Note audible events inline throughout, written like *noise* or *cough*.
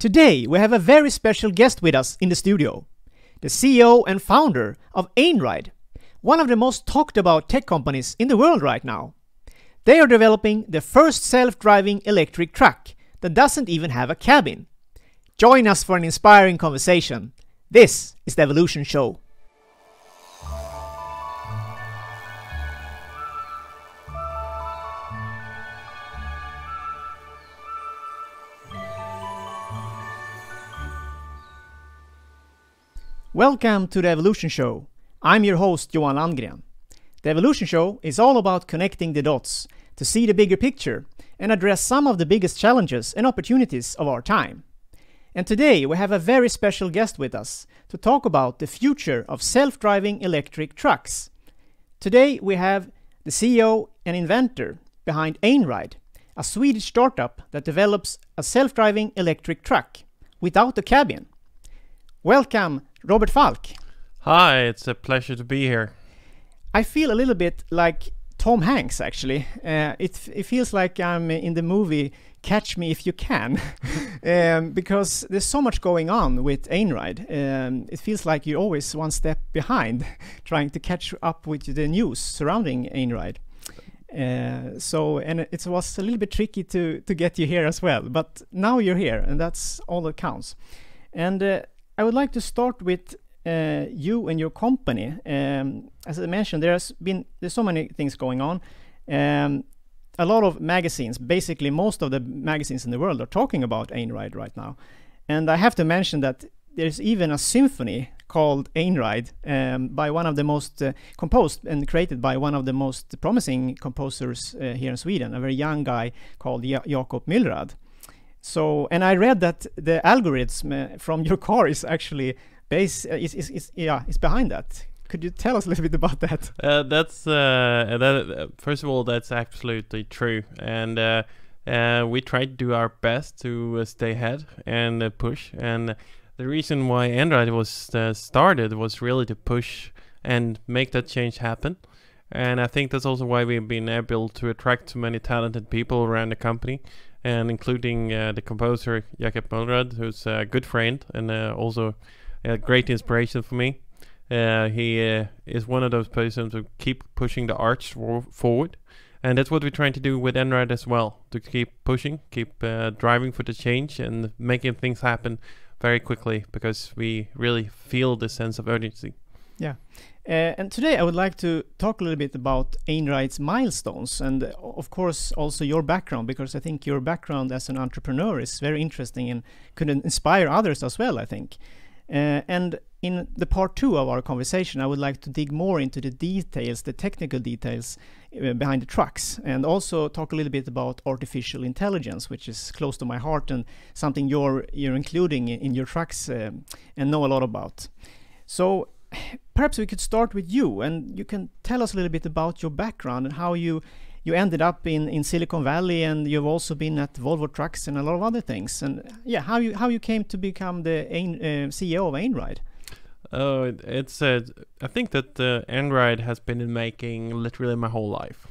Today we have a very special guest with us in the studio. The CEO and founder of Ainride, one of the most talked about tech companies in the world right now. They are developing the first self-driving electric truck that doesn't even have a cabin. Join us for an inspiring conversation. This is the Evolution Show. Welcome to the Evolution Show. I'm your host, Johan Landgren. The Evolution Show is all about connecting the dots to see the bigger picture and address some of the biggest challenges and opportunities of our time. And today we have a very special guest with us to talk about the future of self driving electric trucks. Today we have the CEO and inventor behind Einride, a Swedish startup that develops a self driving electric truck without a cabin. Welcome, Robert Falk. Hi, it's a pleasure to be here. I feel a little bit like Tom Hanks, actually. Uh, it, it feels like I'm in the movie Catch Me If You Can, *laughs* um, because there's so much going on with Ainride. Um, it feels like you're always one step behind, *laughs* trying to catch up with the news surrounding Ainride. Uh, so, and it was a little bit tricky to, to get you here as well, but now you're here, and that's all that counts. And uh, I would like to start with uh, you and your company. Um, as I mentioned, there's been there's so many things going on. Um, a lot of magazines, basically most of the magazines in the world, are talking about Ayn Rand right now. And I have to mention that there's even a symphony called Ayn Rand um, by one of the most uh, composed and created by one of the most promising composers uh, here in Sweden, a very young guy called ja Jakob Milrad. So, and I read that the algorithm uh, from your car is actually base uh, is, is, is yeah is behind that. Could you tell us a little bit about that? *laughs* Uh, that's uh, that. Uh, first of all, that's absolutely true, and uh, we try to do our best to stay ahead and push. And the reason why Android was started was really to push and make that change happen. And I think that's also why we've been able to attract so many talented people around the company and including uh, the composer Jakob Mulrad, who's a good friend and uh, also a great inspiration for me. Uh, he is one of those persons who keep pushing the arts forward, and that's what we're trying to do with Enrad as well to keep pushing, keep driving for the change, and making things happen very quickly because we really feel the sense of urgency. Yeah, uh, and today I would like to talk a little bit about Ainwright's milestones and of course also your background because I think your background as an entrepreneur is very interesting and could inspire others as well I think. Uh, and in the part two of our conversation I would like to dig more into the details, the technical details uh, behind the trucks and also talk a little bit about artificial intelligence which is close to my heart and something you're, you're including in, in your trucks uh, and know a lot about. So perhaps we could start with you, and you can tell us a little bit about your background and how you you ended up in, in Silicon Valley, and you've also been at Volvo Trucks and a lot of other things. And yeah, how you how you came to become the Ain, uh, CEO of Ainride? Uh, it's uh, I think that uh, Ainride has been in making literally my whole life.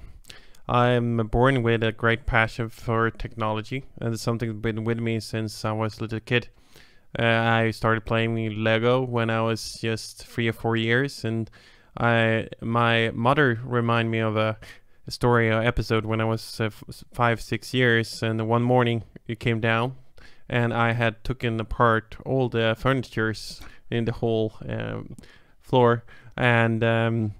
I'm born with a great passion for technology, and it's something that's been with me since I was a little kid. Uh, I started playing Lego when I was just three or four years, and I my mother reminded me of a, story a episode when I was uh, five six years, and one morning it came down, and I had taken apart all the furnitures in the whole um, floor, and. Um,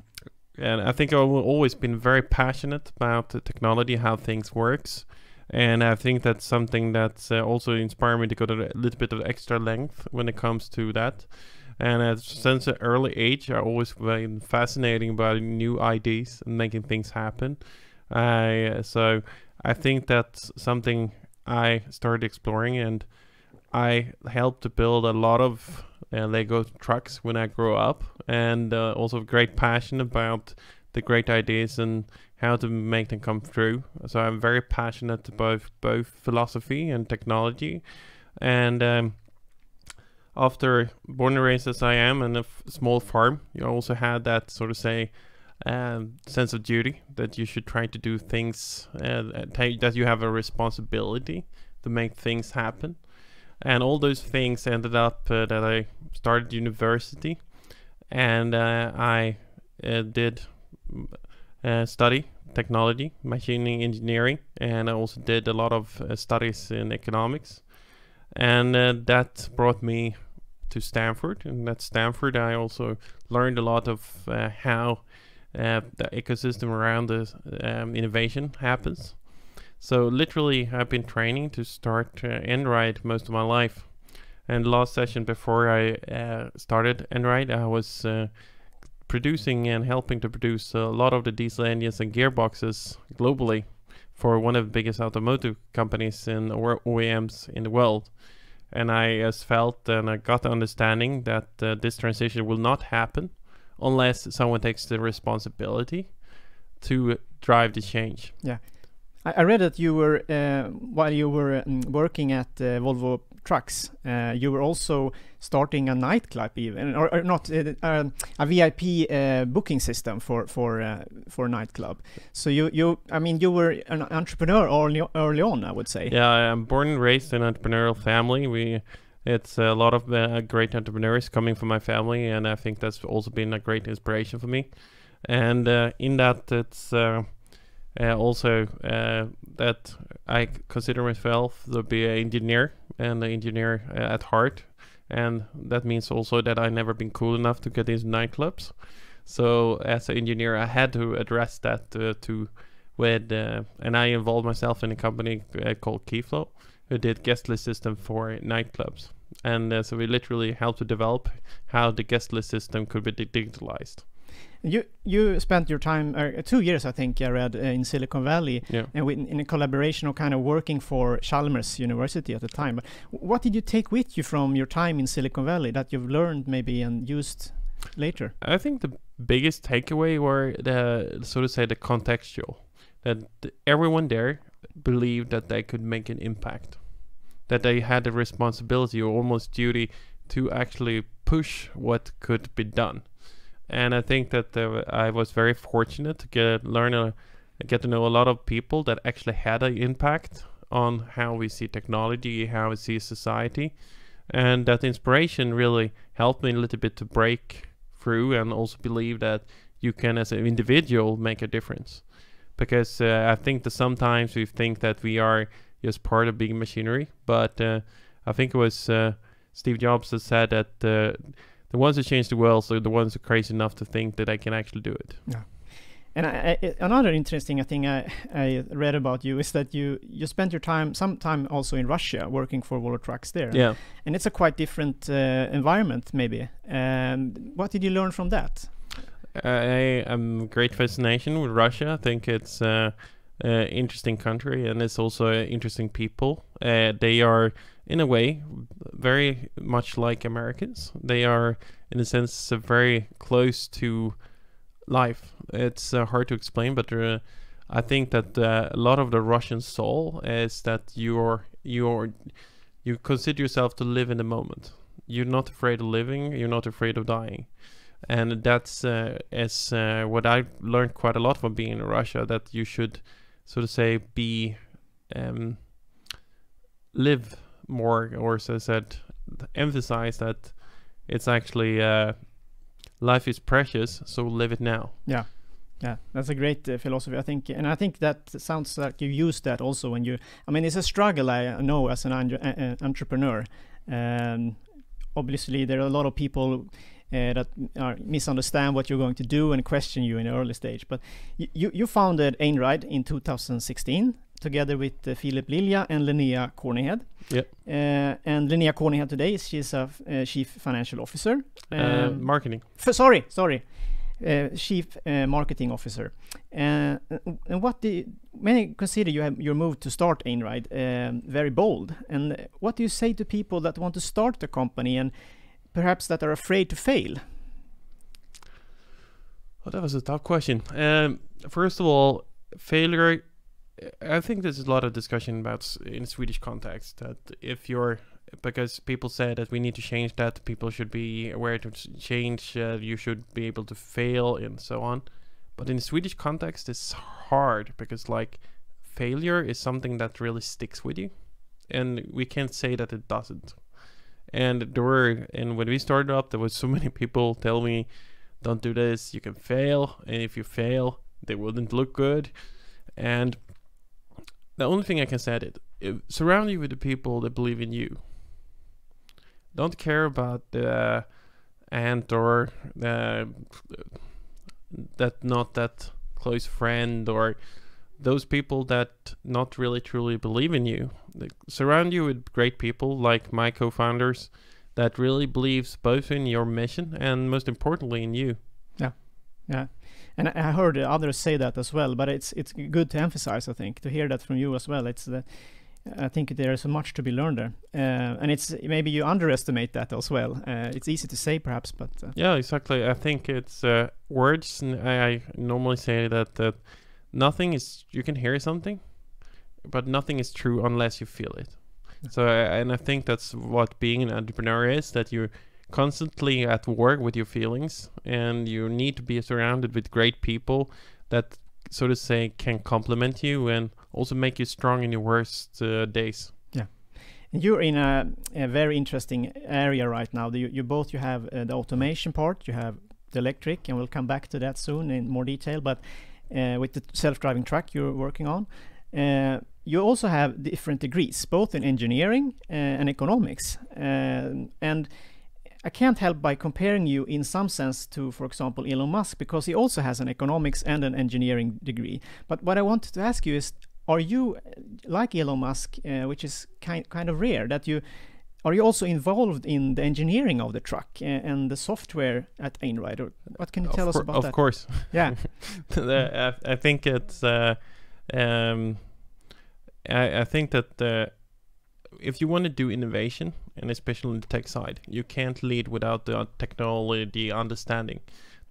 and I think I've always been very passionate about the technology, how things works, and I think that's something that's uh, also inspired me to go to a little bit of extra length when it comes to that. And uh, since an early age, I always been fascinating about new ideas and making things happen. Uh, so I think that's something I started exploring, and I helped to build a lot of uh, Lego trucks when I grew up, and uh, also great passion about the great ideas and how to make them come through. So I'm very passionate about both philosophy and technology. And um, after born and raised as I am in a small farm, you also had that sort of say um, sense of duty that you should try to do things uh, uh that you have a responsibility to make things happen. And all those things ended up uh, that I started university and uh, I uh, did uh, study technology, machining engineering, and I also did a lot of uh, studies in economics. And uh, that brought me to Stanford. And at Stanford, I also learned a lot of uh, how uh, the ecosystem around the um, innovation happens. So literally, I've been training to start uh, Android most of my life. And last session before I uh, started Android, I was producing and helping to produce a lot of the diesel engines and gearboxes globally for one of the biggest automotive companies and OEMs in the world. And I just felt and I got the understanding that uh, this transition will not happen unless someone takes the responsibility to drive the change. Yeah. I, read that you were uh, while you were um, working at uh, Volvo Trucks, uh, you were also starting a nightclub, even or, or not uh, uh, a VIP uh, booking system for for for nightclub. So you you I mean you were an entrepreneur early, early on, I would say. Yeah, I'm born and raised in an entrepreneurial family. We it's a lot of uh, great entrepreneurs coming from my family, and I think that's also been a great inspiration for me. And in that, it's uh, also, uh, that I consider myself to be an engineer and an engineer uh, at heart, and that means also that I never been cool enough to get into nightclubs. So as an engineer, I had to address that uh, to with, uh, and I involved myself in a company uh, called Keyflow, who did guest list system for nightclubs, and so we literally helped to develop how the guest list system could be digitalized you you spent your time uh, two years, I think, I read uh, in Silicon Valley, yeah. and we, in a collaboration or kind of working for Chalmers University at the time. But what did you take with you from your time in Silicon Valley that you've learned maybe and used later? I think the biggest takeaway were the so to say the contextual that everyone there believed that they could make an impact, that they had a responsibility or almost duty to actually push what could be done and I think that I was very fortunate to get learn a, get to know a lot of people that actually had an impact on how we see technology, how we see society, and that inspiration really helped me a little bit to break through and also believe that you can, as an individual, make a difference. Because uh, I think that sometimes we think that we are just part of big machinery, but uh, I think it was uh, Steve Jobs that said that uh, the ones that change the world are the ones who are crazy enough to think that they can actually do it. Yeah. And I, I, another interesting thing I, uh, I read about you is that you you spent your time some time also in Russia working for Volvo Trucks there. Yeah. And it's a quite different uh, environment maybe. Um, what did you learn from that? I am great fascination with Russia. I think it's an uh, uh, interesting country and it's also interesting people. Uh, they are in a way very much like Americans. They are, in a sense, very close to life. It's uh, hard to explain, but uh, I think that uh, a lot of the Russian soul is that you're you're you consider yourself to live in the moment. You're not afraid of living. You're not afraid of dying, and that's uh, is uh, what I learned quite a lot from being in Russia. That you should, so to say, be um, live more or so said emphasize that it's actually uh, life is precious, so live it now. Yeah. Yeah, that's a great uh, philosophy, I think, and I think that sounds like you use that also when you. I mean, it's a struggle I know as an uh, uh, entrepreneur. Um, obviously, there are a lot of people uh, that misunderstand what you're going to do and question you in the early stage. But you, you founded Ainride in 2016 together with uh, Philip Lilja and Linnea Corneyhead. Yep. Eh, and Linnea Corneyhead today, she's a chief financial officer. Um, marketing. sorry, sorry. chief marketing officer. and what do you, many consider you your move to start Ainride um, very bold. And what do you say to people that want to start a company and perhaps that are afraid to fail? Well, oh, that was a tough question. Um, first of all, failure. I think there's a lot of discussion about in Swedish context that if you're because people say that we need to change that people should be aware to change uh, you should be able to fail and so on but in swedish context it's hard because like failure is something that really sticks with you and we can't say that it doesn't and there were and when we started up there was so *laughs* many people tell me don't do this you can fail and if you fail they wouldn't look good and the only thing i can say is surround you with the people that believe in you don't care about the aunt or the that not that close friend or those people that not really truly believe in you. surround you with great people like my co-founders that really believes both in your mission and most importantly in you. Yeah. Yeah. And I heard others say that as well, but it's it's good to emphasize, I think, to hear that from you as well. It's that uh, I think there is much to be learned there, uh, and it's maybe you underestimate that as well. Uh, it's easy to say, perhaps, but uh. yeah, exactly. I think it's uh, words. I normally say that that nothing is you can hear something but nothing is true unless you feel it so uh, and i think that's what being an entrepreneur is that you're constantly at work with your feelings and you need to be surrounded with great people that so to say can complement you and also make you strong in your worst uh, days yeah you're in a, a, very interesting area right now you, you both you have uh, the automation part you have the electric and we'll come back to that soon in more detail but uh, with the self-driving truck you're working on. Uh, you also have different degrees, both in engineering uh, and economics. Uh, and I can't help by comparing you in some sense to, for example, Elon Musk, because he also has an economics and an engineering degree. But what I wanted to ask you is, are you like Elon Musk, uh, which is kind, kind of rare, that you are you also involved in the engineering of the truck and the software at Einride? Or what can you tell us about of that? Of course. *laughs* Yeah. *laughs* the, I, I, think it's. Uh, um, I, I, think that uh, if you want to do innovation, and especially on the tech side, you can't lead without the technology understanding.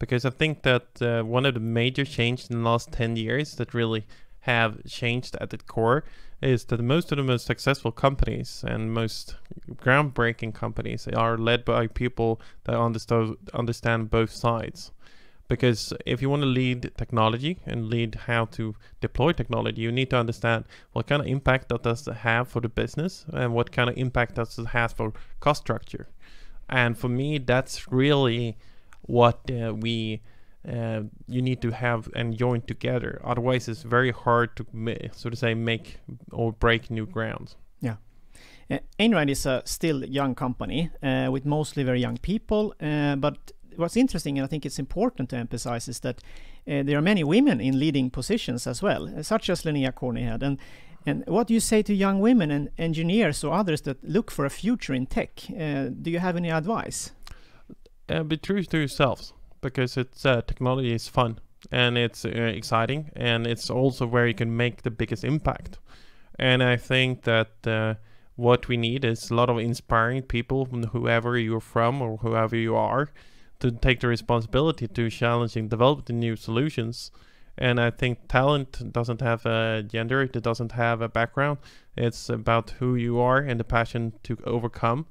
Because I think that uh, one of the major changes in the last 10 years that really have changed at the core is that most of the most successful companies and most groundbreaking companies are led by people that understand both sides. Because if you want to lead technology and lead how to deploy technology, you need to understand what kind of impact that does have for the business and what kind of impact that has for cost structure. And for me, that's really what uh, we uh, you need to have and join together. Otherwise, it's very hard to so to say make or break new grounds. Yeah. Uh, is a still young company uh, with mostly very young people. Uh, but what's interesting, and I think it's important to emphasize, is that uh, there are many women in leading positions as well, uh, such as Linnea Corneyhead. And and what do you say to young women and engineers or others that look for a future in tech? do you have any advice? be true to yourselves because it's uh, technology is fun and it's uh, exciting and it's also where you can make the biggest impact. And I think that uh, what we need is a lot of inspiring people from whoever you're from or whoever you are to take the responsibility to challenging, develop the new solutions. And I think talent doesn't have a gender, it doesn't have a background. It's about who you are and the passion to overcome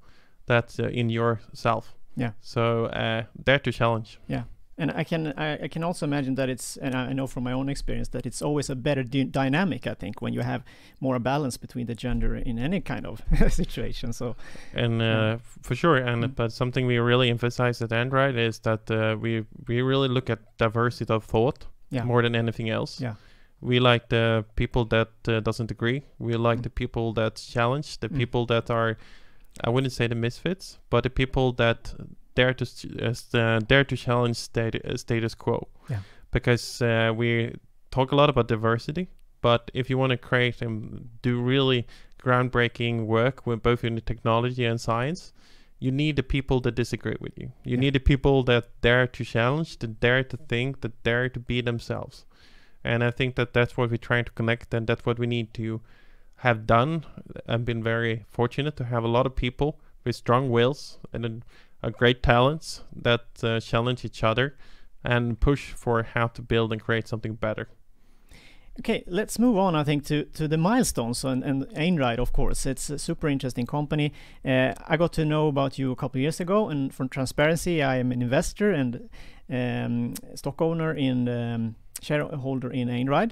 that's uh, in yourself. Yeah. So uh, dare to challenge. Yeah. And I can I, I, can also imagine that it's and I know from my own experience that it's always a better d- dynamic I think when you have more balance between the gender in any kind of *laughs* situation. So and uh, yeah. for sure, and mm-hmm. but something we really emphasize at Android is that uh, we we really look at diversity of thought yeah. more than anything else. Yeah, we like the people that uh, doesn't agree. We like mm-hmm. the people that challenge, the mm-hmm. people that are I wouldn't say the misfits, but the people that dare to uh, uh, dare to challenge stat uh, status quo. Yeah. Because uh, we talk a lot about diversity, but if you want to create and do really groundbreaking work with both in technology and science, you need the people that disagree with you. You yeah. need the people that dare to challenge, that dare to think, that dare to be themselves. And I think that that's what we're trying to connect, and that's what we need to have done and been very fortunate to have a lot of people with strong wills and a, a great talents that uh, challenge each other and push for how to build and create something better. Okay, let's move on. I think to to the milestones and, and Ainride, of course. It's a super interesting company. Uh, I got to know about you a couple years ago, and from transparency, I am an investor and um, stock owner in um, shareholder in Ainride.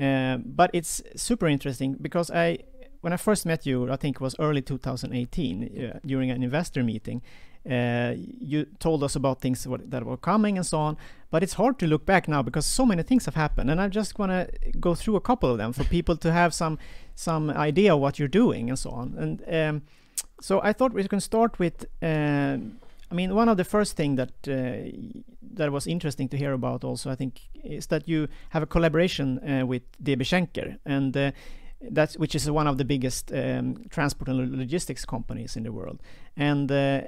Uh, but it's super interesting because I, when I first met you, I think it was early 2018 uh, during an investor meeting. Uh, you told us about things what, that were coming and so on, but it's hard to look back now because so many things have happened, and I just want to go through a couple of them for people to have some some idea what you're doing and so on. And um, so I thought we can start with um, I mean, one of the first thing that uh, that was interesting to hear about also, I think, is that you have a collaboration uh, with DB Schenker, and uh, that's which is one of the biggest um, transport and logistics companies in the world. And uh,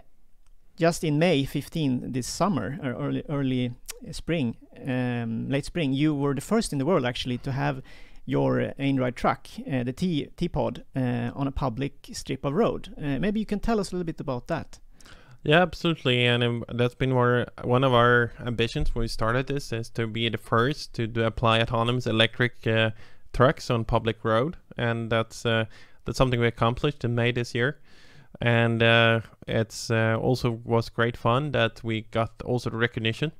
just in May 15 this summer, or early early spring, um, late spring, you were the first in the world actually to have your uh, Android truck, uh, the T T pod, on a public strip of road. maybe you can tell us a little bit about that. Yeah, absolutely, and um, that's been our, one of our ambitions when we started this is to be the first to apply autonomous electric uh, trucks on public road, and that's uh, that's something we accomplished in May this year. And uh, it's uh, also was great fun that we got also the recognition.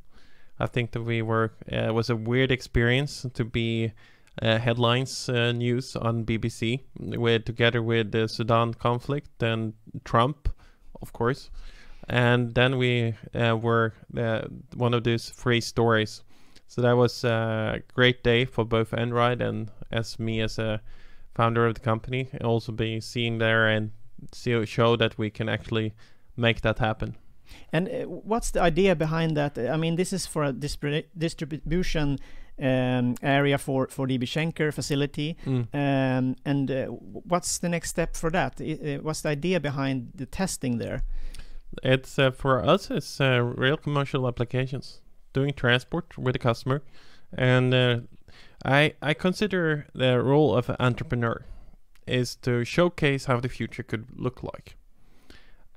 I think that we were uh, it was a weird experience to be uh, headlines news on BBC with together with the Sudan conflict and Trump, of course and then we uh, were uh, one of those three stories. So that was a uh, great day for both Enride and as me as a founder of the company, also be seen there and see, show that we can actually make that happen. And what's the idea behind that? I mean, this is for a distrib distribution um, area for for DB Schenker facility. Mm. Um, and uh, what's the next step for that? what's the idea behind the testing there? it's uh, for us it's uh, real commercial applications doing transport with a customer and uh, i i consider the role of an entrepreneur is to showcase how the future could look like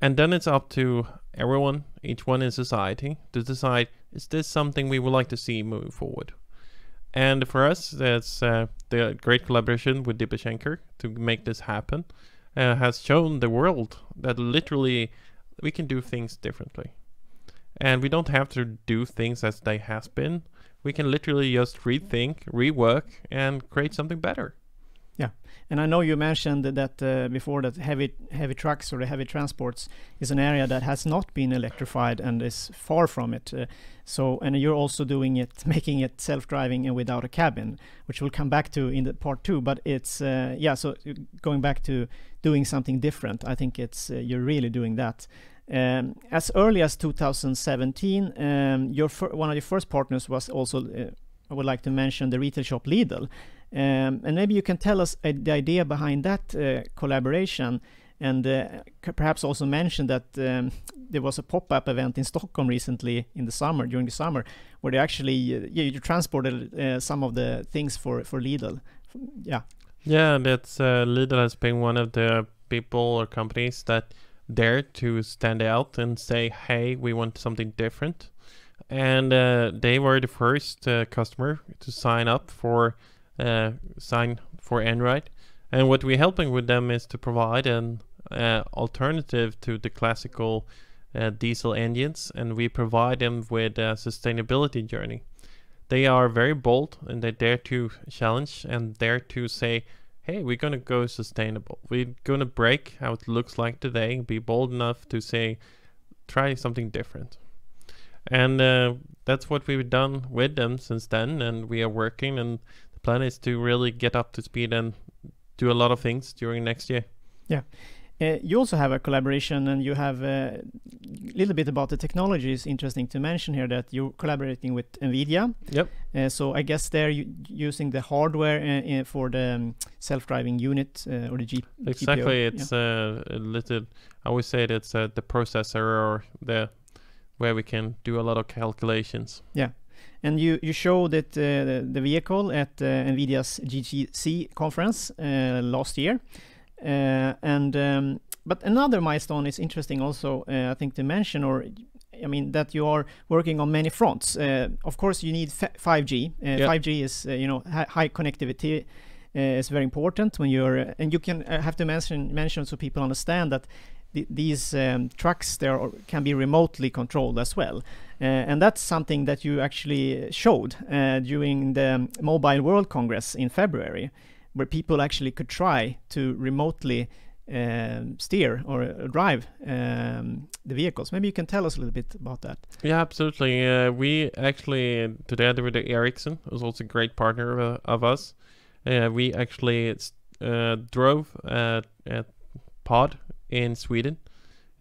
and then it's up to everyone each one in society to decide is this something we would like to see moving forward and for us that's uh, the great collaboration with Dibashenker to make this happen uh, has shown the world that literally we can do things differently. And we don't have to do things as they has been. We can literally just rethink, rework, and create something better. Yeah, and I know you mentioned that uh, before that heavy heavy trucks or the heavy transports is an area that has not been electrified and is far from it. Uh, so, and you're also doing it, *laughs* making it self-driving and without a cabin, which we'll come back to in the part two. But it's uh, yeah, so uh, going back to doing something different, I think it's uh, you're really doing that, um, as early as 2017, um, your one of your first partners was also, uh, I would like to mention, the retail shop Lidl. Um, and maybe you can tell us uh, the idea behind that uh, collaboration and uh, perhaps also mention that um, there was a pop-up event in Stockholm recently in the summer, during the summer, where they actually, yeah, uh, you transported uh, some of the things for, for Lidl. Yeah. Yeah, that's Lidl has been one of the people or companies that there to stand out and say, hey, we want something different. And uh, they were the first uh, customer to sign up for uh, sign for Android. And what we're helping with them is to provide an uh, alternative to the classical uh, diesel engines, and we provide them with a sustainability journey. They are very bold and they dare to challenge and dare to say, hey, we're going to go sustainable. We're going to break how it looks like today, be bold enough to say, try something different. And uh, that's what we've done with them since then. And we are working, and the plan is to really get up to speed and do a lot of things during next year. Yeah. Uh, you also have a collaboration and you have a uh, little bit about the technology is interesting to mention here that you're collaborating with nvidia yep uh, so i guess they're using the hardware uh, for the um, self-driving unit uh, or the GPU. exactly it's yeah. a little i would say that's the processor or the where we can do a lot of calculations yeah and you, you showed it, the, the, vehicle at NVIDIA's GTC conference last year. Uh, and um, but another milestone is interesting also, uh, I think to mention, or I mean that you are working on many fronts. Uh, of course, you need 5G. Yep. 5G is you know high connectivity. Uh, is very important when you're uh, and you can uh, have to mention mention so people understand that these um, trucks there can be remotely controlled as well and that's something that you actually showed during the mobile world congress in february where people actually could try to remotely um, steer or uh, drive um, the vehicles. Maybe you can tell us a little bit about that. Yeah, absolutely. Uh, we actually, together with Ericsson, who's also a great partner uh, of us, uh, we actually uh, drove a, pod in Sweden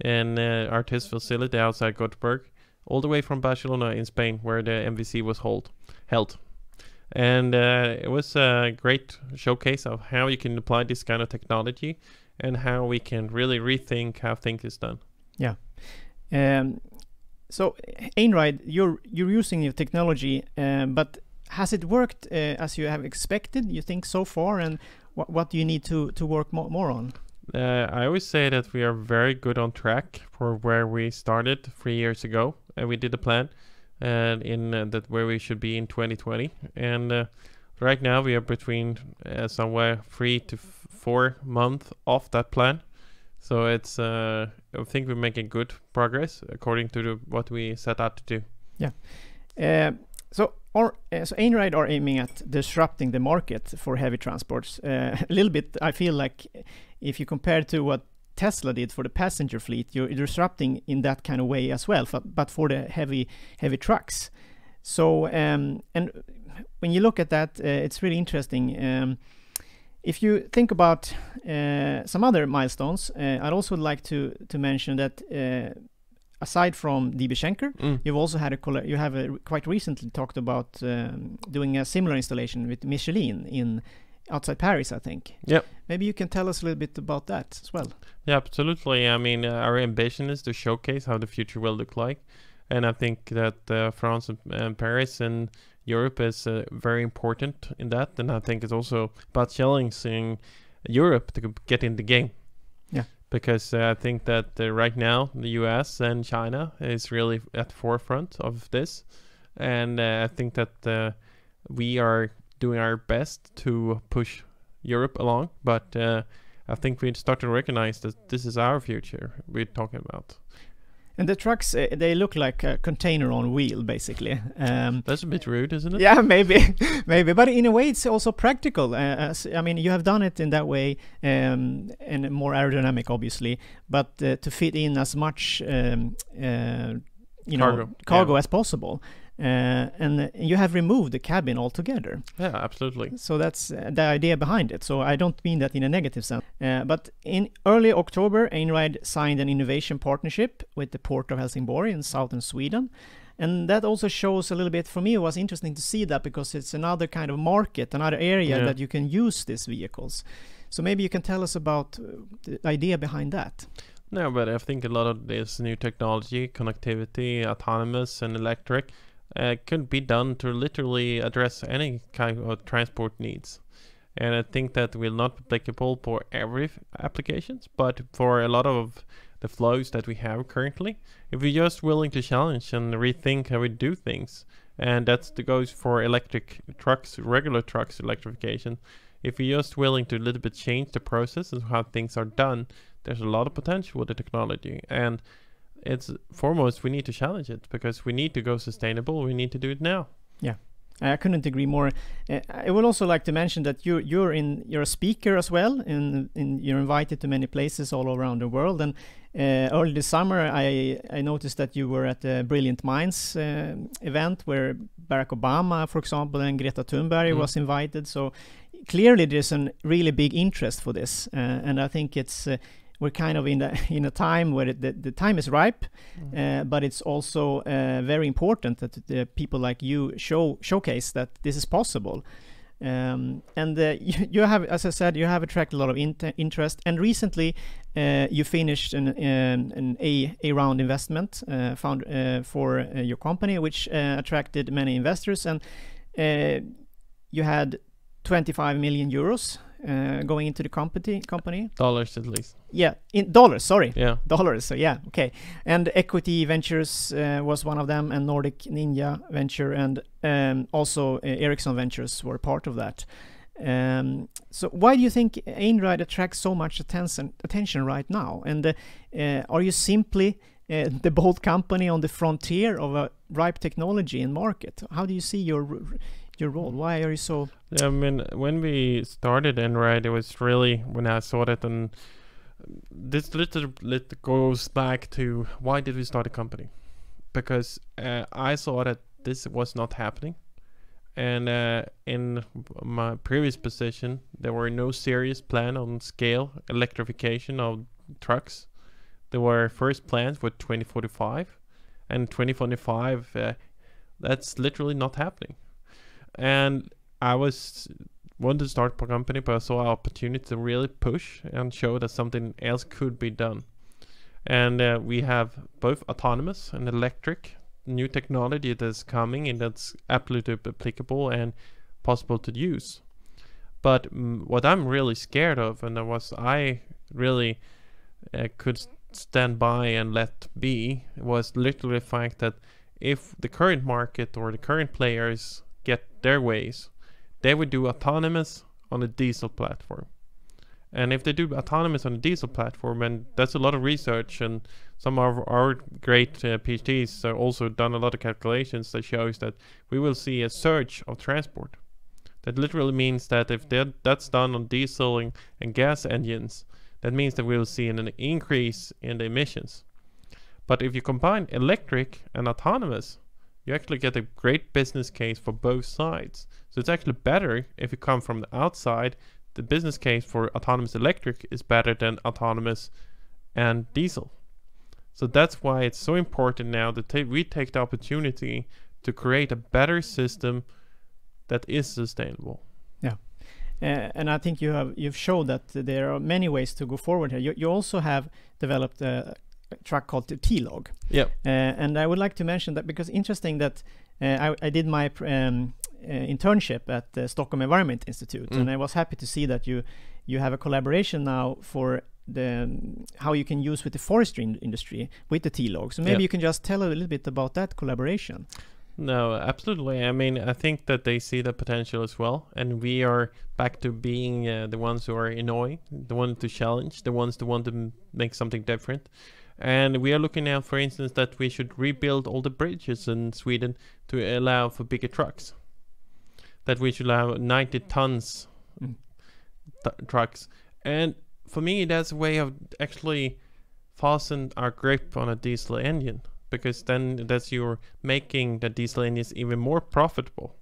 in uh, our test facility outside Gothenburg, all the way from Barcelona in Spain, where the MVC was hold, held and uh, it was a great showcase of how you can apply this kind of technology and how we can really rethink how things is done. Yeah. Um, so Ainride, you're you're using your technology, uh, but has it worked uh, as you have expected? You think so far, and wh what do you need to to work mo more on? Uh, I always say that we are very good on track for where we started three years ago, and we did a plan. Uh, in uh, that where we should be in 2020. And uh, right now we are between somewhere three to four months off that plan. So it's I think we're making good progress according to the, what we set out to do. Yeah. so or, uh, so Einride are aiming at disrupting the market for heavy transports. Uh, *laughs* a little bit, I feel like if you compare to what Tesla did for the passenger fleet, you're disrupting in that kind of way as well, but for the heavy heavy trucks. So um, and when you look at that, uh, it's really interesting. Um, if you think about uh, some other milestones, uh, I'd also like to to mention that uh, aside from DB Schenker, mm. you've also had a you have a, quite recently talked about um, doing a similar installation with Michelin in outside Paris, I think. Yeah. Maybe you can tell us a little bit about that as well. Yeah, absolutely. I mean, uh, our ambition is to showcase how the future will look like, and I think that uh, France and, and, Paris and Europe is uh, very important in that. And I think it's also about challenging Europe to get in the game. Yeah. Because uh, I think that uh, right now the U.S. and China is really at the forefront of this, and uh, I think that we are doing our best to push Europe along, but uh, I think we start to recognize that this is our future we're talking about. And the trucks, uh, they look like a container on wheel, basically. Um, That's a bit rude, isn't it? Yeah, *laughs* maybe, maybe. But in a way, it's also practical. Uh, I mean, you have done it in that way, um, and more aerodynamic, obviously. But uh, to fit in as much, um, uh, you cargo. know, cargo yeah. as possible. Uh, and you have removed the cabin altogether. Yeah, absolutely. So that's uh, the idea behind it. So I don't mean that in a negative sense. Uh, but in early October, Einride signed an innovation partnership with the port of Helsingborg in southern Sweden. And that also shows a little bit for me. It was interesting to see that because it's another kind of market, another area yeah. that you can use these vehicles. So maybe you can tell us about the idea behind that. No, but I think a lot of this new technology, connectivity, autonomous, and electric it uh, could be done to literally address any kind of transport needs. And I think that will not be applicable for every applications, but for a lot of the flows that we have currently, if we're just willing to challenge and rethink how we do things, and that's the goes for electric trucks, regular trucks electrification. If you're just willing to a little bit change the process and how things are done, there's a lot of potential with the technology. And it's foremost we need to challenge it because we need to go sustainable. We need to do it now. Yeah. I couldn't agree more. Uh, I would also like to mention that you're you're in you're a speaker as well, and you're invited to many places all around the world. And uh, early this summer, I I noticed that you were at the Brilliant Minds uh, event where Barack Obama, for example, and Greta Thunberg mm. was invited. So clearly, there's a really big interest for this, uh, and I think it's uh, we're kind of in a, *laughs* in a time where it, the, the time is ripe, mm. uh, but it's also uh, very important that the people like you show showcase that this is possible. Um, and uh, *laughs* you, you, have, as I said, you have attracted a lot of interest. And recently, uh, you finished an, an, an, A, a round investment uh, found uh, for your company, which attracted many investors. And you had 25 million euros uh, going into the company company dollars at least yeah in dollars sorry yeah dollars so yeah okay and equity ventures uh, was one of them and nordic ninja venture and um, also uh, ericsson ventures were part of that um, so why do you think Einride attracts so much attention attention right now and uh, uh, are you simply uh, *laughs* the bold company on the frontier of a ripe technology and market how do you see your your role? Why are you so? Yeah, I mean, when we started right, it was really when I saw that, and this little bit goes back to why did we start a company? Because uh, I saw that this was not happening, and uh, in my previous position, there were no serious plan on scale electrification of trucks. There were first plans for 2045, and 2045. Uh, that's literally not happening and I was wanted to start a company, but I saw an opportunity to really push and show that something else could be done. And uh, we have both autonomous and electric new technology that's coming and that's absolutely applicable and possible to use. But mm, what I'm really scared of, and was I really uh, could stand by and let be, was literally the fact that if the current market or the current players get their ways, they would do autonomous on a diesel platform. And if they do autonomous on a diesel platform, and that's a lot of research, and some of our great uh, PhDs have also done a lot of calculations that shows that we will see a surge of transport. That literally means that if that's done on diesel and, and gas engines, that means that we will see an, an increase in the emissions. But if you combine electric and autonomous, you actually get a great business case for both sides. So it's actually better if you come from the outside. The business case for autonomous electric is better than autonomous and diesel. So that's why it's so important now that we take the opportunity to create a better system that is sustainable. Yeah. Uh, and I think you have you've showed that there are many ways to go forward here. You, you also have developed a track called T-Log. Yeah. Uh, and I would like to mention that because interesting that uh, I, I, did my um, uh, internship at the Stockholm Environment Institute, mm. and I was happy to see that you you have a collaboration now for the um, how you can use with the forestry in industry with the T-Log. So maybe yep. you can just tell a little bit about that collaboration. No, absolutely. I mean, I think that they see the potential as well, and we are back to being uh, the ones who are annoying, the ones to challenge, the ones to want to make something different. And we are looking now, for instance, that we should rebuild all the bridges in Sweden to allow for bigger trucks. That we should allow 90 tons mm. trucks. And for me, that's a way of actually fastening our grip on a diesel engine because then that's you're making the diesel engines even more profitable.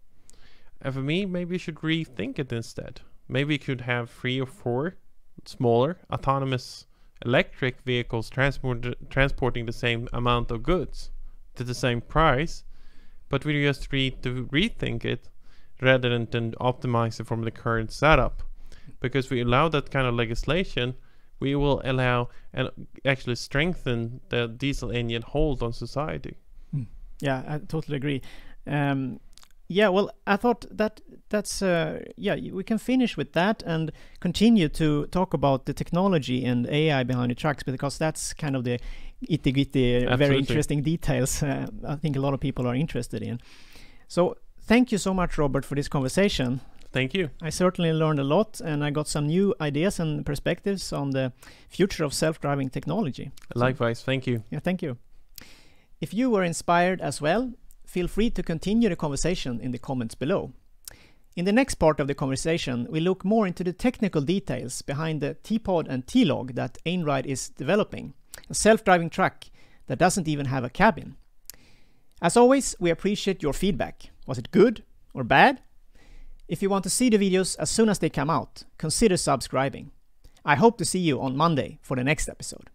And for me, maybe we should rethink it instead. Maybe we could have three or four smaller autonomous electric vehicles transport, transporting the same amount of goods to the same price, but we just need to rethink it rather than, than optimize it from the current setup. Because we allow that kind of legislation, we will allow and actually strengthen the diesel engine hold on society. Hmm. Yeah, I totally agree. Um, yeah, well, I thought that that's uh, yeah, we can finish with that and continue to talk about the technology and AI behind the tracks because that's kind of the itty gritty, very interesting details. Uh, I think a lot of people are interested in. So thank you so much, Robert, for this conversation. Thank you. I certainly learned a lot and I got some new ideas and perspectives on the future of self-driving technology. Likewise, so, thank you. Yeah, thank you. If you were inspired as well, feel free to continue the conversation in the comments below. In the next part of the conversation, we look more into the technical details behind the T-Pod and T-Log that Ainride is developing, a self-driving truck that doesn't even have a cabin. As always, we appreciate your feedback. Was it good or bad? If you want to see the videos as soon as they come out, consider subscribing. I hope to see you on Monday for the next episode.